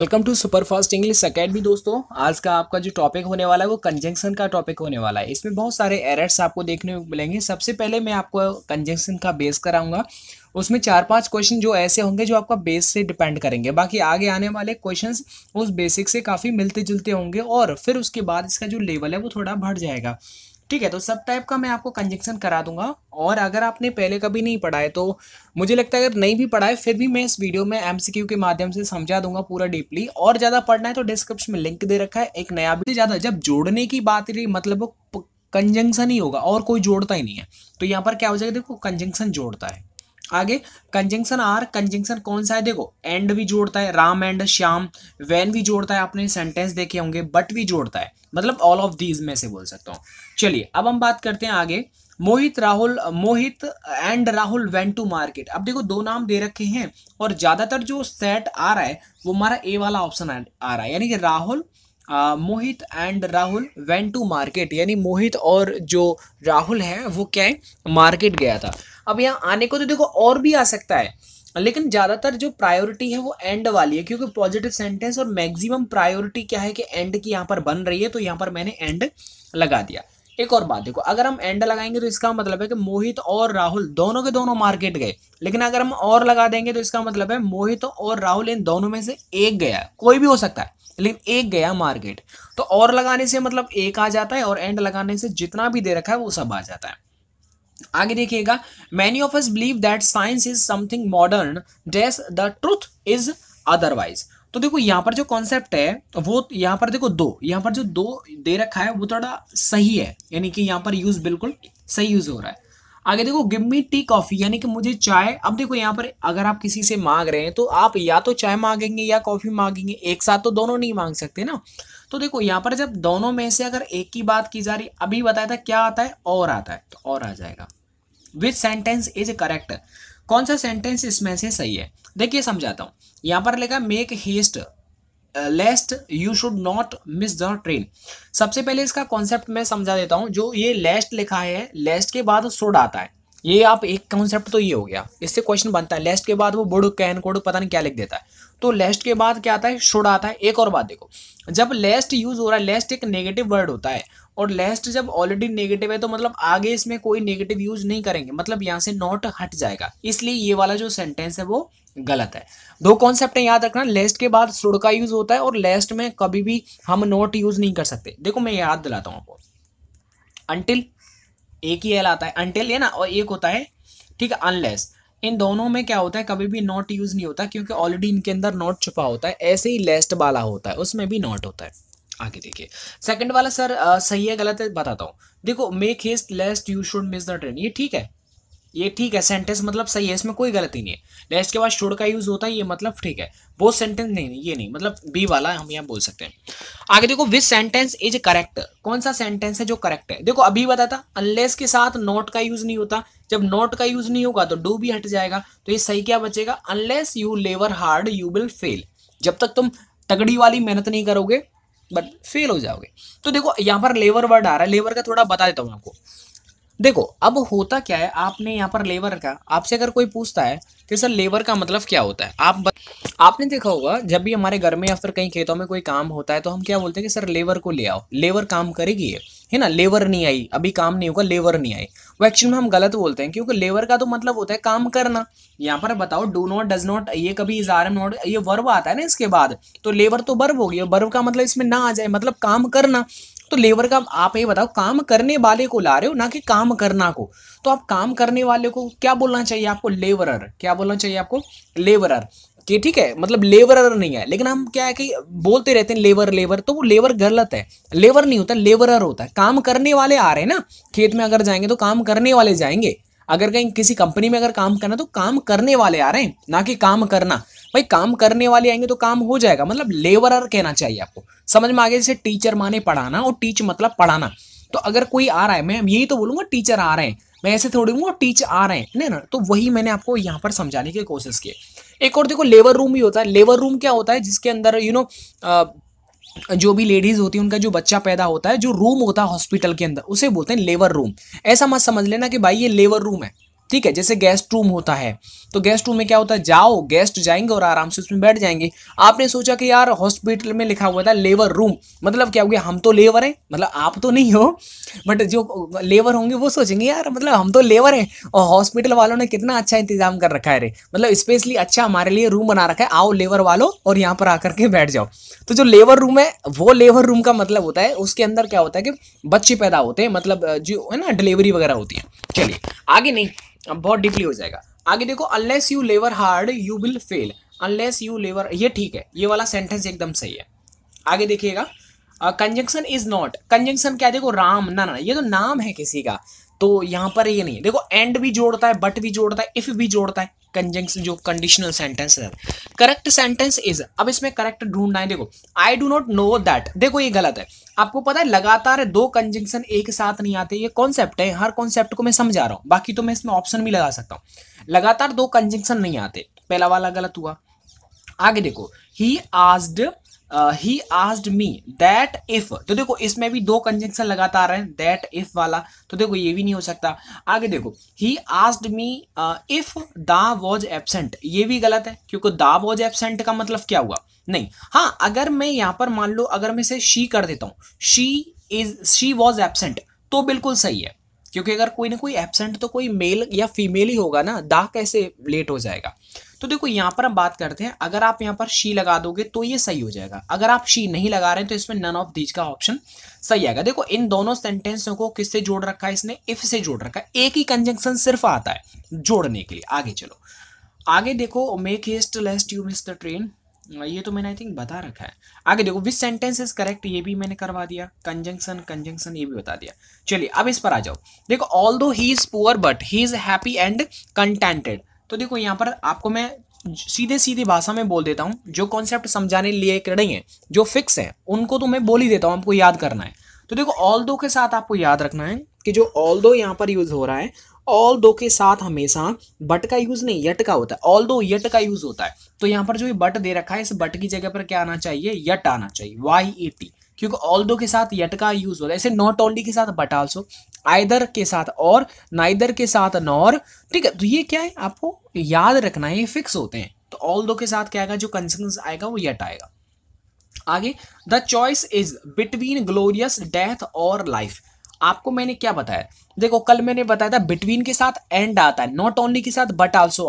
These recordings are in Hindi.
welcome to superfast English academy दोस्तों आज का आपका जो टॉपिक होने वाला है वो कंजंक्शन का टॉपिक होने वाला है इसमें बहुत सारे एरर्स आपको देखने को मिलेंगे सबसे पहले मैं आपको कंजंक्शन का बेस कराऊंगा उसमें चार पांच क्वेश्चन जो ऐसे होंगे जो आपका बेस से डिपेंड करेंगे बाकी आगे आने वाले क्वेश्चन उस बेसिक से काफ़ी मिलते जुलते होंगे और फिर उसके बाद इसका जो लेवल है वो थोड़ा बढ़ जाएगा ठीक है तो सब टाइप का मैं आपको कंजेक्शन करा दूंगा और अगर आपने पहले कभी नहीं पढ़ा है तो मुझे लगता है अगर नहीं भी पढ़ा है फिर भी मैं इस वीडियो में एमसीक्यू के माध्यम से समझा दूंगा पूरा डीपली और ज़्यादा पढ़ना है तो डिस्क्रिप्शन में लिंक दे रखा है एक नया भी ज़्यादा जब जोड़ने की बात रही मतलब वो कंजंक्शन ही होगा और कोई जोड़ता ही नहीं है तो यहाँ पर क्या हो जाएगा देखो कंजंक्शन जोड़ता है आगे कंजंक्शन आर कंजंक्शन कौन सा है देखो एंड भी जोड़ता है राम एंड श्याम वैन भी जोड़ता है आपने सेंटेंस देखे होंगे बट भी जोड़ता है मतलब ऑल ऑफ दीज में से बोल सकता हूँ चलिए अब हम बात करते हैं आगे Mohit Rahul Mohit and Rahul went to market अब देखो दो नाम दे रखे हैं और ज़्यादातर जो सेट आ रहा है वो हमारा ए वाला ऑप्शन आ रहा है यानी कि Rahul Mohit and Rahul went to market यानी मोहित और जो राहुल है वो क्या है मार्केट गया था अब यहाँ आने को तो देखो और भी आ सकता है लेकिन ज़्यादातर जो प्रायोरिटी है वो एंड वाली है क्योंकि पॉजिटिव सेंटेंस और मैक्सिमम प्रायोरिटी क्या है कि एंड की यहाँ पर बन रही है तो यहाँ पर मैंने एंड लगा दिया एक और बात देखो अगर हम एंड लगाएंगे तो इसका मतलब है कि मोहित और राहुल दोनों के दोनों मार्केट गए लेकिन अगर हम और लगा देंगे तो इसका मतलब है मोहित और राहुल इन दोनों में से एक गया कोई भी हो सकता है लेकिन एक गया मार्केट तो और लगाने से मतलब एक आ जाता है और एंड लगाने से जितना भी दे रखा है वो सब आ जाता है आगे देखिएगा many of us believe that science is something modern does the truth is otherwise तो देखो यहाँ पर जो कॉन्सेप्ट है वो यहाँ पर देखो दो यहाँ पर जो दो दे रखा है वो थोड़ा सही है यानी कि यहाँ पर यूज बिल्कुल सही यूज हो रहा है आगे देखो गिम्मी टी कॉफ़ी यानी कि मुझे चाय अब देखो यहाँ पर अगर आप किसी से मांग रहे हैं तो आप या तो चाय मांगेंगे या कॉफ़ी मांगेंगे एक साथ तो दोनों नहीं मांग सकते ना तो देखो यहाँ पर जब दोनों में से अगर एक की बात की जा रही अभी बताया था क्या आता है और आता है तो और आ जाएगा विथ सेंटेंस इज करेक्ट कौन सा सेंटेंस इसमें से सही है देखिए समझाता हूँ यहाँ पर लेगा make haste lest you should not miss the train सबसे पहले इसका कॉन्सेप्ट मैं समझा देता हूँ जो ये लेस्ट लिखा है लेस्ट के बाद शुड आता है ये आप एक कॉन्सेप्ट तो ये हो गया इससे क्वेश्चन बनता है लेस्ट के बाद वो बुड कैन कोड पता नहीं क्या लिख देता है तो लेस्ट के बाद क्या आता है शुड आता है एक और बात देखो जब लेस्ट यूज़ हो रहा है लेस्ट एक नेगेटिव वर्ड होता है और लेस्ट जब ऑलरेडी नेगेटिव है तो मतलब आगे इसमें कोई नेगेटिव यूज़ नहीं करेंगे मतलब यहाँ से नॉट हट जाएगा इसलिए ये वाला जो सेंटेंस है वो गलत है दो कॉन्सेप्ट याद रखना लेस्ट के बाद शुड़ का यूज़ होता है और लेस्ट में कभी भी हम नॉट यूज़ नहीं कर सकते देखो मैं याद दिलाता हूँ आपको अंटिल एक ही एल आता है अनटिल ये ना और एक होता है ठीक है अनलेस इन दोनों में क्या होता है कभी भी नॉट यूज़ नहीं होता क्योंकि ऑलरेडी इनके अंदर नॉट छुपा होता है ऐसे ही लेस्ट वाला होता है उसमें भी नॉट होता है आगे देखिए सेकंड वाला सर आ, सही है गलत है बताता हूँ देखो make haste lest you should miss the train ये ठीक है ये ठीक है सेंटेंस मतलब सही है इसमें कोई गलती नहीं है डैश के बाद शुड का यूज़ होता है ये मतलब ठीक है वो सेंटेंस नहीं नहीं ये नहीं मतलब बी वाला हम यहाँ बोल सकते हैं आगे देखो विस सेंटेंस इज करेक्ट कौन सा सेंटेंस है जो करेक्ट है देखो अभी बताया था अनलेस के साथ नोट का यूज़ नहीं होता जब नोट का यूज़ नहीं होगा तो डू भी हट जाएगा तो ये सही क्या बचेगा अनलेस यू लेवर हार्ड यू विल फेल जब तक तुम तगड़ी वाली मेहनत नहीं करोगे बट फेल हो जाओगे तो देखो यहाँ पर लेवर वर्ड आ रहा है लेवर का थोड़ा बता देता हूँ आपको देखो अब होता क्या है आपने यहाँ पर लेबर का आपसे अगर कोई पूछता है कि सर लेबर का मतलब क्या होता है आप बत... आपने देखा होगा जब भी हमारे घर में या फिर कहीं खेतों में कोई काम होता है तो हम क्या बोलते हैं कि सर लेबर को ले आओ लेबर काम करेगी है, है ना लेबर नहीं आई अभी काम नहीं होगा लेबर नहीं आई वो एक्चुअल में हम गलत बोलते हैं क्योंकि लेबर का तो मतलब होता है काम करना यहाँ पर बताओ डू नॉट डज नॉट ये कभी इज आर एम नॉट ये वर्व आता है ना इसके बाद तो लेबर तो बर्व हो गया का मतलब इसमें ना आ जाए मतलब काम करना तो लेबर का आप ये बताओ काम करने वाले को ला रहे हो ना कि काम करना को तो आप काम करने वाले को क्या बोलना चाहिए आपको लेबरर क्या बोलना चाहिए आपको लेबरर कि ठीक है मतलब लेबरर नहीं है लेकिन हम क्या है कि बोलते रहते हैं लेबर लेबर तो वो लेबर गलत है लेबर नहीं होता लेबरर होता है काम करने वाले आ रहे हैं ना खेत में अगर जाएंगे तो काम करने वाले जाएंगे अगर कहीं किसी कंपनी में अगर काम करना तो काम करने वाले आ रहे हैं ना कि काम करना भाई काम करने वाले आएंगे तो काम हो जाएगा मतलब लेबरर कहना चाहिए आपको समझ में आ गया जैसे टीचर माने पढ़ाना और टीच मतलब पढ़ाना तो अगर कोई आ रहा है मैं यही तो बोलूंगा टीचर आ रहे हैं मैं ऐसे थोड़ी हूँ टीच आ रहे हैं नहीं ना तो वही मैंने आपको यहाँ पर समझाने की कोशिश की एक और देखो लेबर रूम भी होता है लेबर रूम क्या होता है जिसके अंदर यू नो जो भी लेडीज़ होती हैं उनका जो बच्चा पैदा होता है जो रूम होता है हॉस्पिटल के अंदर उसे बोलते हैं लेबर रूम ऐसा मत समझ लेना कि भाई ये लेबर रूम है ठीक है जैसे गेस्ट रूम होता है तो गेस्ट रूम में क्या होता है जाओ गेस्ट जाएंगे और आराम से उसमें बैठ जाएंगे आपने सोचा कि यार हॉस्पिटल में लिखा हुआ था लेबर रूम मतलब क्या हो गया हम तो लेबर हैं मतलब आप तो नहीं हो बट जो लेबर होंगे वो सोचेंगे यार मतलब हम तो लेबर हैं और हॉस्पिटल वालों ने कितना अच्छा इंतजाम कर रखा है रे मतलब स्पेशली अच्छा हमारे लिए रूम बना रखा है आओ लेबर वालों और यहाँ पर आकर के बैठ जाओ तो जो लेबर रूम है वो लेबर रूम का मतलब होता है उसके अंदर क्या होता है कि बच्चे पैदा होते हैं मतलब जो है ना डिलीवरी वगैरह होती है चलिए आगे नहीं बहुत डीपली हो जाएगा आगे देखो अनलेस यू लेवर hard you will fail unless you लेवर ये ठीक है ये वाला सेंटेंस एकदम सही है आगे देखिएगा कंजंक्शन इज नॉट कंजंक्शन क्या देखो राम ना ना ये तो नाम है किसी का तो यहाँ पर ये नहीं है देखो एंड भी जोड़ता है बट भी जोड़ता है इफ भी जोड़ता है कंजेंस जो कंडीशनल सेंटेंस है करेक्ट सेंटेंस इज अब इसमें करेक्ट ढूंढना है देखो I do not know that देखो ये गलत है आपको पता है लगातार दो कंजंक्शन एक साथ नहीं आते ये कॉन्सेप्ट है हर कॉन्सेप्ट को मैं समझा रहा हूँ बाकी तो मैं इसमें ऑप्शन भी लगा सकता हूँ लगातार दो कंजंक्शन नहीं आते पहला वाला गलत हुआ आगे देखो ही आज he asked me that if तो देखो इसमें भी दो कंजंक्शन लगातार हैं दैट इफ वाला तो देखो ये भी नहीं हो सकता आगे देखो he asked me if they was absent ये भी गलत है क्योंकि दा वॉज एबसेंट का मतलब क्या हुआ नहीं हाँ अगर मैं यहाँ पर मान लो अगर मैं इसे शी कर देता हूँ she is she was absent तो बिल्कुल सही है क्योंकि अगर कोई ना कोई एबसेंट तो कोई मेल या फीमेल ही होगा ना दा कैसे लेट हो जाएगा तो देखो यहाँ पर हम बात करते हैं अगर आप यहाँ पर शी लगा दोगे तो ये सही हो जाएगा अगर आप शी नहीं लगा रहे हैं तो इसमें नन ऑफ दीज का ऑप्शन सही आएगा देखो इन दोनों सेंटेंसों को किससे जोड़ रखा है इसने इफ से जोड़ रखा है एक ही कंजंक्शन सिर्फ आता है जोड़ने के लिए आगे चलो आगे देखो make haste lest you miss the train ये तो मैंने आई थिंक बता रखा है आगे देखो विस सेंटेंस इज करेक्ट ये भी मैंने करवा दिया कंजंक्शन कंजंक्शन ये भी बता दिया चलिए अब इस पर आ जाओ देखो although he is poor but he is happy and contented तो देखो यहाँ पर आपको मैं सीधे सीधे भाषा में बोल देता हूँ जो कॉन्सेप्ट समझाने लिए हैं जो फिक्स हैं उनको तो मैं बोल ही देता हूँ आपको याद करना है तो देखो ऑल दो के साथ आपको याद रखना है कि जो ऑल दो यहाँ पर यूज़ हो रहा है ऑल दो के साथ हमेशा बट का यूज़ नहीं यट का होता है ऑल दो यट का यूज़ होता है तो यहाँ पर जो ये बट दे रखा है इस बट की जगह पर क्या आना चाहिए यट आना चाहिए वाई ए टी क्योंकि ऑल दो के साथ यट का यूज होता है ऐसे नॉट ओनली के साथ बट आल्सो आइदर के साथ और नाइदर के साथ नॉर ठीक है तो ये क्या है आपको याद रखना है ये फिक्स होते हैं तो ऑल दो के साथ क्या आएगा जो कंसेंस आएगा वो यट आएगा आगे the choice is between glorious death और लाइफ आपको मैंने क्या बताया देखो कल मैंने बताया था बिटवीन के साथ एंड आता है नॉट ओनली के साथ बट आल्सो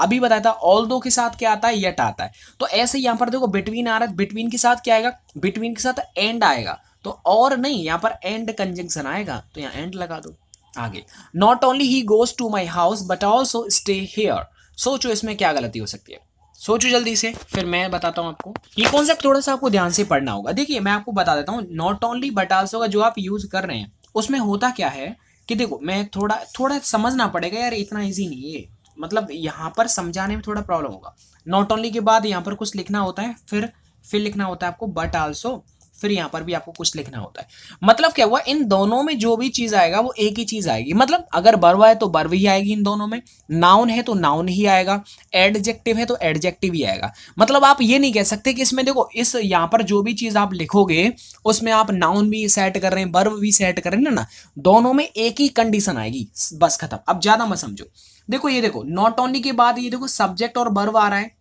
अभी बताया था ऑल दो के साथ क्या आता है यट आता है तो ऐसे यहाँ पर देखो बिटवीन आ रहा है बिटवीन के साथ क्या आएगा बिटवीन के साथ एंड आएगा तो और नहीं यहाँ पर एंड कंजंक्शन आएगा तो यहाँ एंड लगा दो आगे not only he goes to my house but also stay here सोचो इसमें क्या गलती हो सकती है सोचो जल्दी से फिर मैं बताता हूँ आपको ये कॉन्सेप्ट थोड़ा सा आपको ध्यान से पढ़ना होगा देखिए मैं आपको बता देता हूँ नॉट ओनली बट ऑल्सो का जो आप यूज़ कर रहे हैं उसमें होता क्या है कि देखो मैं थोड़ा थोड़ा समझना पड़ेगा यार इतना ईजी नहीं है मतलब यहाँ पर समझाने में थोड़ा प्रॉब्लम होगा नॉट ओनली के बाद यहाँ पर कुछ लिखना होता है फिर फिर लिखना होता है आपको बट आल्सो फिर यहाँ पर भी आपको कुछ लिखना होता है मतलब क्या हुआ इन दोनों में जो भी चीज़ आएगा वो एक ही चीज़ आएगी मतलब अगर बर्व है तो बर्व ही आएगी इन दोनों में नाउन है तो नाउन ही आएगा एडजेक्टिव है तो एडजेक्टिव ही आएगा मतलब आप ये नहीं कह सकते कि इसमें देखो इस यहाँ पर जो भी चीज़ आप लिखोगे उसमें आप नाउन भी सेट कर रहे हैं बर्व भी सेट कर रहे हैं ना ना दोनों में एक ही कंडीशन आएगी बस खत्म अब ज़्यादा मत समझो देखो ये देखो नॉट ओनली के बाद ये देखो सब्जेक्ट और बर्व आ रहा है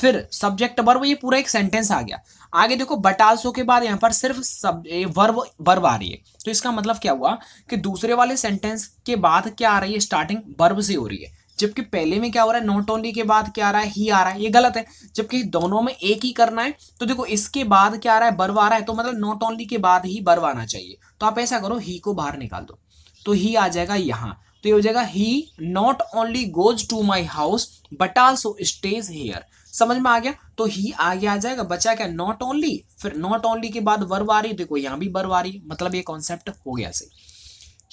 फिर सब्जेक्ट वर्ब ये पूरा एक सेंटेंस आ गया आगे देखो बटालसो के बाद यहाँ पर सिर्फ सब वर्ब वर्ब आ रही है तो इसका मतलब क्या हुआ कि दूसरे वाले सेंटेंस के बाद क्या आ रही है स्टार्टिंग वर्ब से हो रही है जबकि पहले में क्या हो रहा है नॉट ओनली के बाद क्या आ रहा है ही आ रहा है ये गलत है जबकि दोनों में एक ही करना है तो देखो इसके बाद क्या आ रहा है बर्व आ रहा है तो मतलब नॉट ओनली के बाद ही बर्व आना चाहिए तो आप ऐसा करो ही को बाहर निकाल दो तो ही आ जाएगा यहाँ तो ये हो जाएगा he not only goes to my house but also stays here समझ में आ गया तो ही आगे आ जाएगा बचा क्या नॉट ओनली फिर नॉट ओनली के बाद वर्ब आ रही देखो यहां भी वर्ब आ रही मतलब ये कॉन्सेप्ट हो गया सही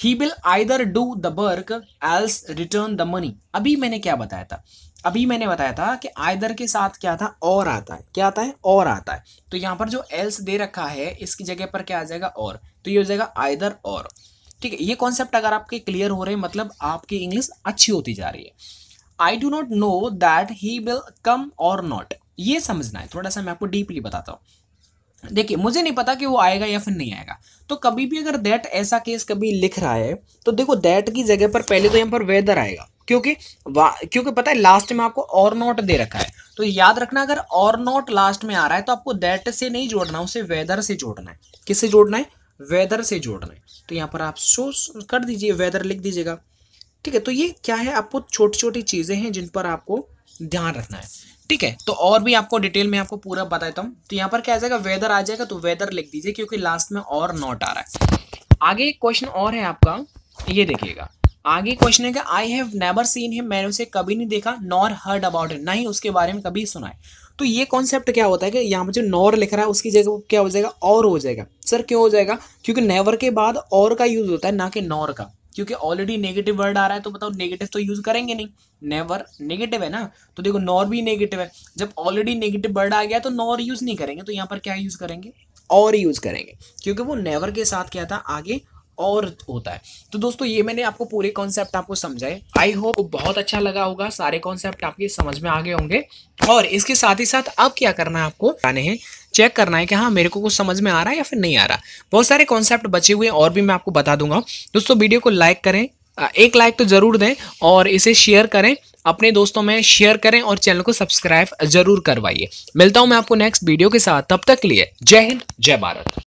he will either do the work else return the money अभी मैंने क्या बताया था अभी मैंने बताया था कि आइदर के साथ क्या था और आता है क्या आता है और आता है तो यहाँ पर जो एल्स दे रखा है इसकी जगह पर क्या आ जाएगा और तो ये हो जाएगा आइदर और ठीक है ये कॉन्सेप्ट अगर आपके क्लियर हो रहे हैं मतलब आपकी इंग्लिश अच्छी होती जा रही है I do not know that he will come or not ये समझना है थोड़ा सा मैं आपको डीपली बताता हूँ देखिए मुझे नहीं पता कि वो आएगा या फिर नहीं आएगा तो कभी भी अगर दैट ऐसा केस कभी लिख रहा है तो देखो दैट की जगह पर पहले तो यहाँ पर वेदर आएगा क्योंकि क्योंकि पता है लास्ट में आपको और नॉट दे रखा है तो याद रखना अगर और नॉट लास्ट में आ रहा है तो आपको दैट से नहीं जोड़ना उसे वेदर से जोड़ना है किससे जोड़ना है वेदर से जोड़ना है तो यहाँ पर आप शो कर दीजिए वेदर लिख दीजिएगा ठीक है तो ये क्या है आपको छोटी छोटी चीज़ें हैं जिन पर आपको ध्यान रखना है ठीक है तो और भी आपको डिटेल में आपको पूरा बता देता हूँ तो यहाँ पर क्या आ जाएगा वेदर आ जाएगा तो वेदर लिख दीजिए क्योंकि लास्ट में और नॉट आ रहा है आगे क्वेश्चन और है आपका ये देखिएगा आगे क्वेश्चन है कि I have never seen him मैंने उसे कभी नहीं देखा नॉर हर्ड अबाउट इट ना ही उसके बारे में कभी सुना है तो ये कॉन्सेप्ट क्या होता है कि यहाँ मुझे नॉर लिख रहा है उसकी जगह क्या हो जाएगा और हो जाएगा सर क्यों हो जाएगा क्योंकि नेवर के बाद और का यूज़ होता है ना कि नॉर का क्योंकि ऑलरेडी नेगेटिव वर्ड आ रहा है तो बताओ नेगेटिव तो यूज़ करेंगे नहीं नेवर नेगेटिव है ना तो देखो नॉर भी नेगेटिव है जब ऑलरेडी नेगेटिव वर्ड आ गया तो नॉर यूज़ नहीं करेंगे तो यहाँ पर क्या यूज़ करेंगे और यूज़ करेंगे क्योंकि वो नेवर के साथ क्या था आगे और होता है तो दोस्तों ये मैंने आपको पूरे कॉन्सेप्ट आपको समझाए आई होप बहुत अच्छा लगा होगा सारे कॉन्सेप्ट आपके समझ में आ गए होंगे और इसके साथ ही साथ अब क्या करना है आपको जाने हैं चेक करना है कि हाँ मेरे को कुछ समझ में आ रहा है या फिर नहीं आ रहा बहुत सारे कॉन्सेप्ट बचे हुए और भी मैं आपको बता दूंगा दोस्तों वीडियो को लाइक करें एक लाइक तो ज़रूर दें और इसे शेयर करें अपने दोस्तों में शेयर करें और चैनल को सब्सक्राइब जरूर करवाइए मिलता हूं मैं आपको नेक्स्ट वीडियो के साथ तब तक लिए जय हिंद जय भारत